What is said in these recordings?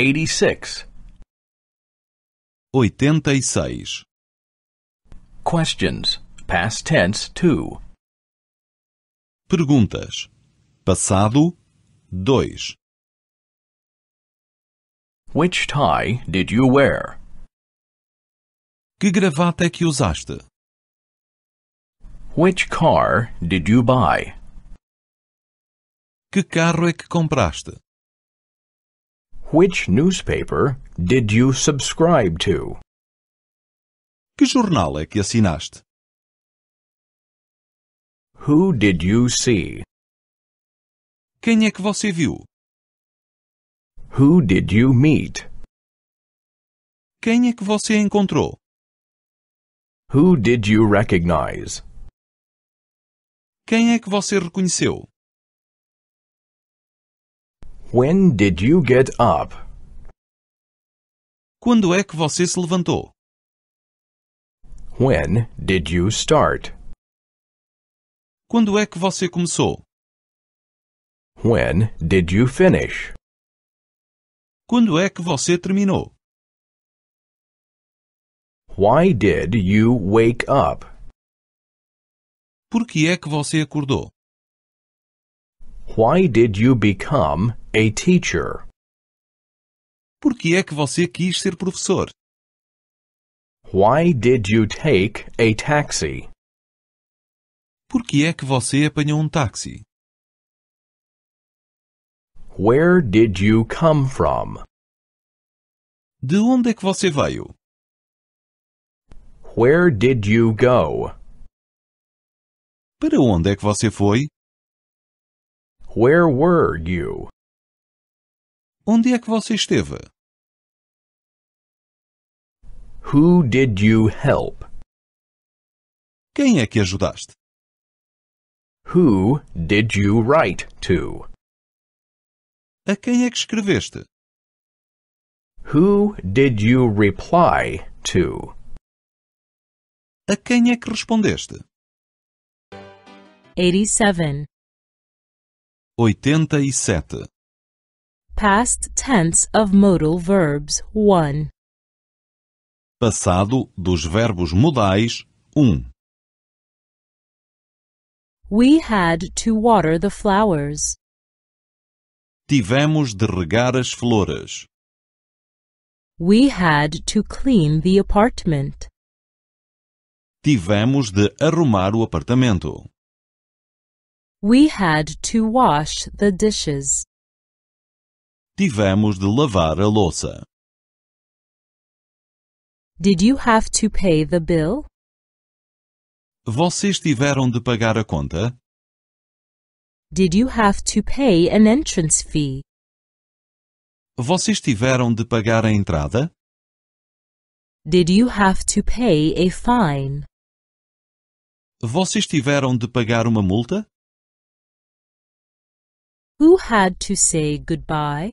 86. 86. Questions. Past tense 2. Perguntas. Passado 2. Which tie did you wear? Que gravata é que usaste? Which car did you buy? Que carro é que compraste? Which newspaper did you subscribe to? Que jornal é que assinaste? Who did you see? Quem é que você viu? Who did you meet? Quem é que você encontrou? Who did you recognize? Quem é que você reconheceu? When did you get up? Quando é que você se levantou? When did you start? Quando é que você começou? When did you finish? Quando é que você terminou? Why did you wake up? Por que é que você acordou? Why did you become a teacher? Por que é que você quis ser professor? Why did you take a taxi? Por que é que você apanhou um táxi? Where did you come from? De onde é que você veio? Where did you go? Para onde é que você foi? Where were you? Onde é que você esteve? Who did you help? Quem é que ajudaste? Who did you write to? A quem é que escreveste? Who did you reply to? A quem é que respondeste? 87. 87 Past tense of modal verbs 1 Passado dos verbos modais 1 We had to water the flowers. Tivemos de regar as flores. We had to clean the apartment. Tivemos de arrumar o apartamento. We had to wash the dishes. Tivemos de lavar a louça. Did you have to pay the bill? Vocês tiveram de pagar a conta? Did you have to pay an entrance fee? Vocês tiveram de pagar a entrada? Did you have to pay a fine? Vocês tiveram de pagar uma multa? Who had to say goodbye?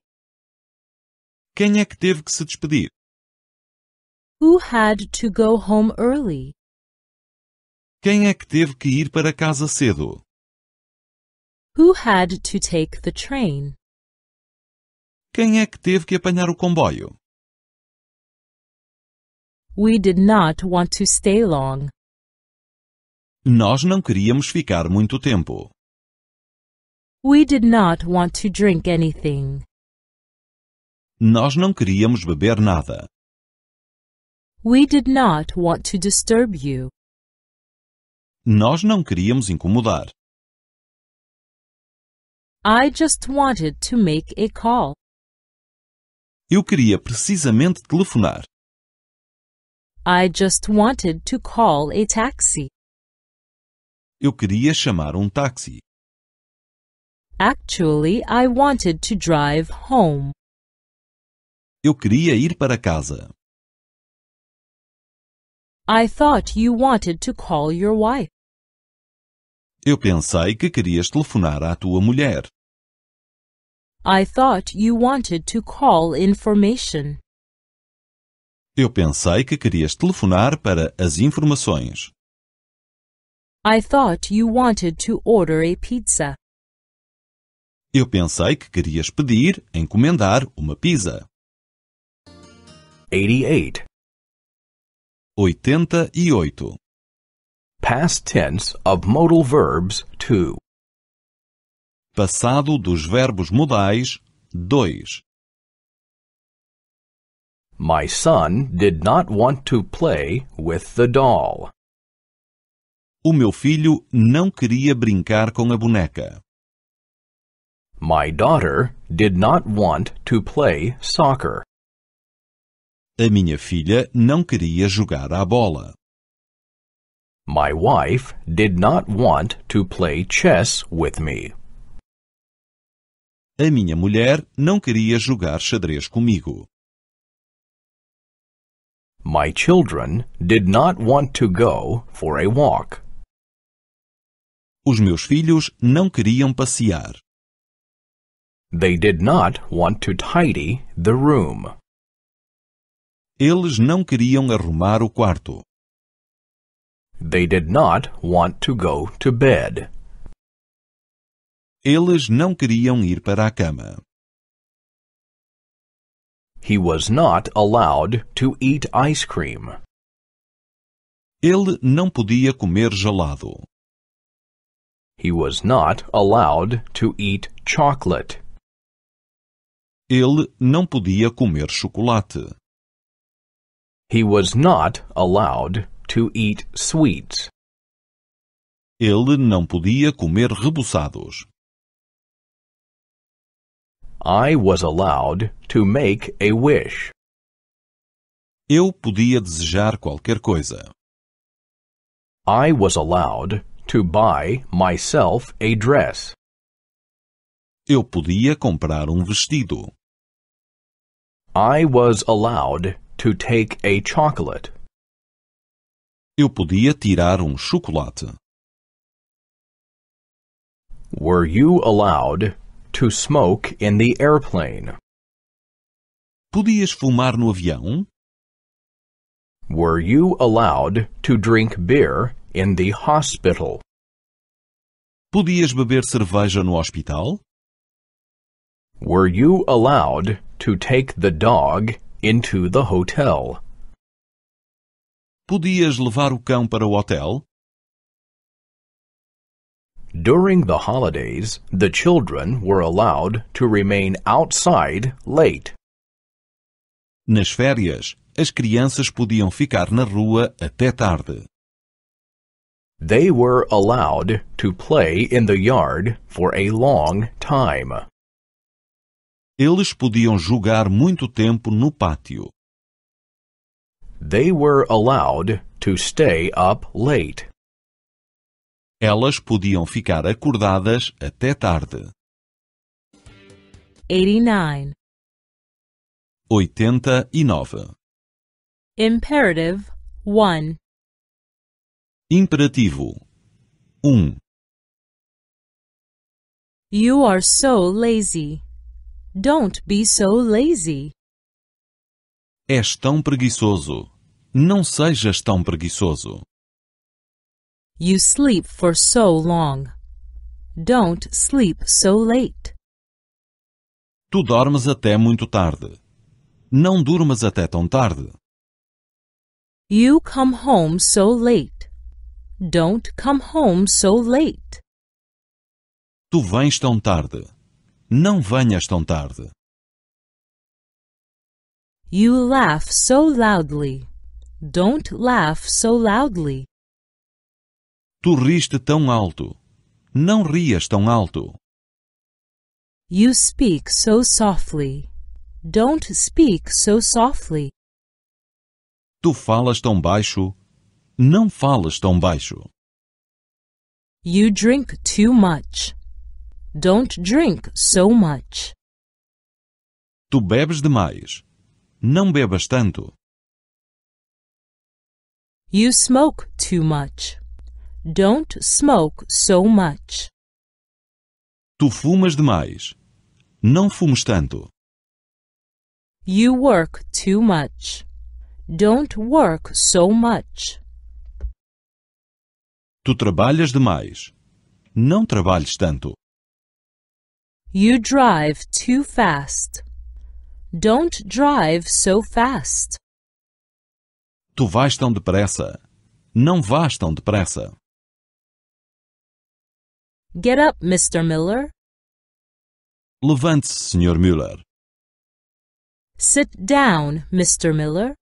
Quem é que teve que se despedir? Who had to go home early? Quem é que teve que ir para casa cedo? Who had to take the train? Quem é que teve que apanhar o comboio? We did not want to stay long. Nós não queríamos ficar muito tempo. We did not want to drink anything. Nós não queríamos beber nada. We did not want to disturb you. Nós não queríamos incomodar. I just wanted to make a call. Eu queria precisamente telefonar. I just wanted to call a taxi. Eu queria chamar um táxi. Actually, I wanted to drive home. Eu queria ir para casa. I thought you wanted to call your wife. Eu pensei que querias telefonar à tua mulher. I thought you wanted to call information. Eu pensei que querias telefonar para as informações. I thought you wanted to order a pizza. Eu pensei que querias pedir, encomendar uma pizza. 88. 88. Past tense of modal verbs 2. Passado dos verbos modais 2. My son did not want to play with the doll. O meu filho não queria brincar com a boneca. My daughter did not want to play soccer. A minha filha não queria jogar à bola. My wife did not want to play chess with me. A minha mulher não queria jogar xadrez comigo. My children did not want to go for a walk. Os meus filhos não queriam passear. They did not want to tidy the room. Eles não queriam arrumar o quarto. They did not want to go to bed. Eles não queriam ir para a cama. He was not allowed to eat ice cream. Ele não podia comer gelado. He was not allowed to eat chocolate. Ele não podia comer chocolate. He was not allowed to eat sweets. Ele não podia comer reboçados. I was allowed to make a wish. Eu podia desejar qualquer coisa. I was allowed to buy myself a dress. Eu podia comprar um vestido. I was allowed to take a chocolate. Eu podia tirar um chocolate. Were you allowed to smoke in the airplane? Podias fumar no avião? Were you allowed to drink beer in the hospital? Podias beber cerveja no hospital? Were you allowed to take the dog into the hotel. Podias levar o cão para o hotel? During the holidays, the children were allowed to remain outside late. Nas férias, as crianças podiam ficar na rua até tarde. They were allowed to play in the yard for a long time. Eles podiam jogar muito tempo no pátio. They were allowed to stay up late. Elas podiam ficar acordadas até tarde. 89. 89. Imperative 1. Imperativo 1. You are so lazy. Don't be so lazy. És tão preguiçoso. Não sejas tão preguiçoso. You sleep for so long. Don't sleep so late. Tu dormes até muito tarde. Não durmas até tão tarde. You come home so late. Don't come home so late. Tu vens tão tarde. Não venhas tão tarde. You laugh so loudly. Don't laugh so loudly. Tu riste tão alto. Não rias tão alto. You speak so softly. Don't speak so softly. Tu falas tão baixo. Não falas tão baixo. You drink too much. Don't drink so much. Tu bebes demais. Não bebas tanto. You smoke too much. Don't smoke so much. Tu fumas demais. Não fumes tanto. You work too much. Don't work so much. Tu trabalhas demais. Não trabalhes tanto. You drive too fast. Don't drive so fast. Tu vais tão depressa. Não vás tão depressa. Get up, Mr. Miller. Levante-se, Sr. Müller. Sit down, Mr. Miller.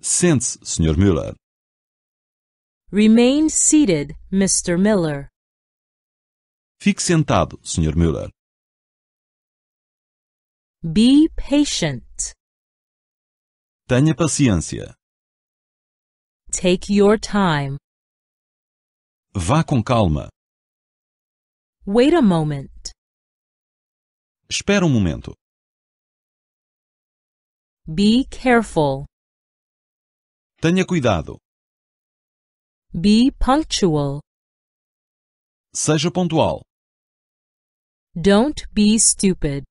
Sente-se, Sr. Müller. Remain seated, Mr. Miller. Fique sentado, Sr. Müller. Be patient. Tenha paciência. Take your time. Vá com calma. Wait a moment. Espera um momento. Be careful. Tenha cuidado. Be punctual. Seja pontual. Don't be stupid.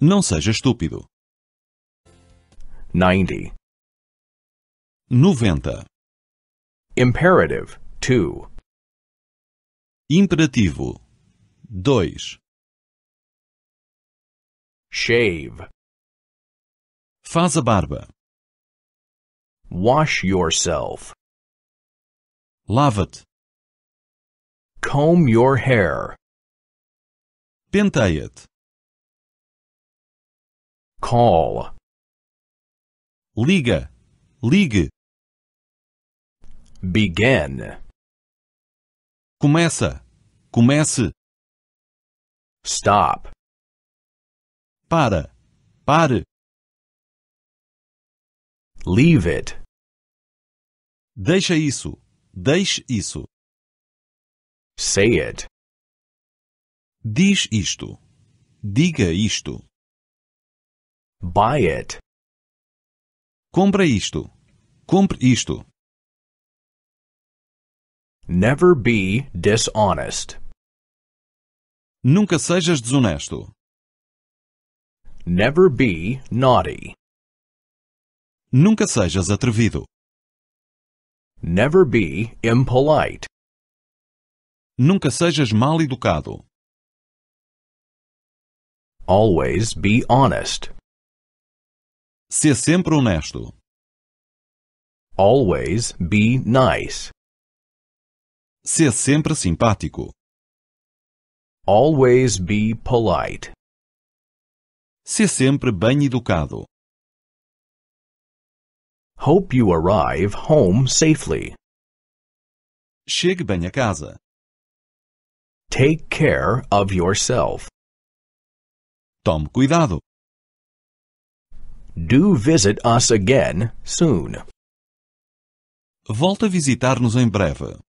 Não seja estúpido. 90. 90. Imperative 2. Imperativo 2. Shave. Faz a barba. Wash yourself. Lava-te. Comb your hair. Penteia-te. Call. Liga. Ligue. Begin. Começa. Comece. Stop. Para. Pare. Leave it. Deixa isso. Deixe isso. Say it. Diz isto. Diga isto. Buy it. Compra isto. Compre isto. Never be dishonest. Nunca sejas desonesto. Never be naughty. Nunca sejas atrevido. Never be impolite. Nunca sejas mal educado. Always be honest. Ser sempre honesto. Always be nice. Ser sempre simpático. Always be polite. Ser sempre bem educado. Hope you arrive home safely. Chegue bem a casa. Take care of yourself. Tome cuidado. Do visit us again soon. Volta a visitar-nos em breve.